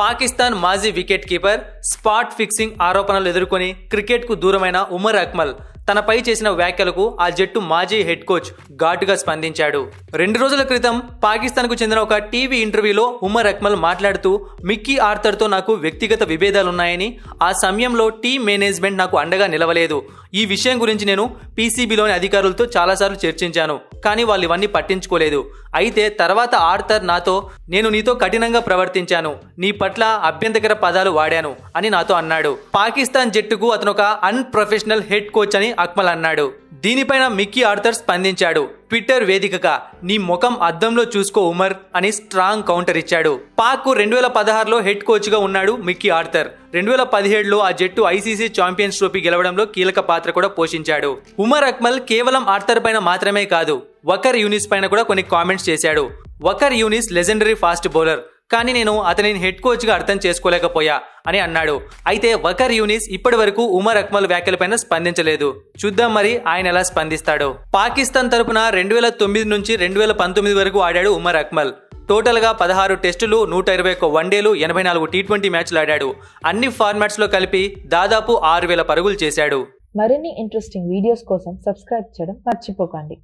పాకిస్తాన్ మాజీ wicket keeper spot fixing ఆరోపణలు ఎదుర్కొని క్రికెట్కు దూరమైన ఉమర్ అక్మల్ తనపై చేసిన వ్యాఖ్యలకు ఆ జట్టు మాజీ హెడ్ కోచ్ ఘాటుగా స్పందించాడు రెండు రోజుల క్రితం పాకిస్తాన్కు చెందిన ఒక టీవీ ఇంటర్వ్యూలో ఉమర్ అక్మల్ మాట్లాడుతూ మిక్కీ ఆర్థర్తో నాకు వ్యక్తిగత విభేదాలున్నాయని ఆ సమయంలో టీం మేనేజ్మెంట్ నాకు అండగా నిలవలేదు ఈ విషయం గురించి నేను పీసీబీలోని అధికారులతో చాలాసార్లు చర్చించాను కానీ వాళ్ళు ఇవన్నీ పట్టించుకోలేదు అయితే తర్వాత ఆర్థర్ నాతో నేను నీతో కఠినంగా ప్రవర్తించాను నీ పట్ల అభ్యంతకర పదాలు వాడాను అని నాతో అన్నాడు పాకిస్తాన్ జట్టుకు అతను ఒక అన్ప్రొఫెషనల్ హెడ్ కోచ్ అని అక్మల్ అన్నాడు దీనిపైన మిక్కీ ఆర్థర్ స్పందించాడు ట్విట్టర్ వేదికగా నీ ముఖం అద్దంలో చూసుకో ఉమర్ అని స్ట్రాంగ్ కౌంటర్ ఇచ్చాడు పాక్ రెండు వేల పదహారులో హెడ్ కోచ్ గా ఉన్నాడు మిక్కీ ఆర్థర్ రెండు వేల పదిహేడులో ఆ జట్టు ఐసీసీ ఛాంపియన్స్ ట్రోఫీ గెలవడంలో కీలక పాత్ర కూడా పోషించాడు ఉమర్ అక్మల్ కేవలం ఆర్థర్ పైన మాత్రమే కాదు వకర్ యూనిస్ పైన కూడా కొన్ని కామెంట్స్ చేశాడు Waqar Younis legendary fast bowler కానీ నేను అతనిని హెడ్ కోచ్గా అర్థం చేసుకోలేకపోయా అని అన్నాడు అయితే వకర్ యూనిస్ ఇప్పటి వరకు ఉమర్ అక్మల్ వ్యాఖ్యలపైన స్పందించలేదు చూద్దాం మరి ఆయన ఎలా స్పందిస్తాడో పాకిస్తాన్ తరపున రెండు వేల తొమ్మిది నుంచి రెండు వేల పంతొమ్మిది వరకు ఆడాడు ఉమర్ అక్మల్ టోటల్గా పదహారు టెస్టులు నూట ఇరవై ఒక్క వన్డేలు ఎనభై నాలుగు టీ ట్వంటీ మ్యాచ్లు ఆడాడు అన్ని ఫార్మాట్స్లో కలిపి దాదాపు ఆరు వేల పరుగులు చేశాడు మరిన్ని ఇంట్రెస్టింగ్ వీడియోస్ కోసం సబ్స్క్రైబ్ చేయడం మర్చిపోకండి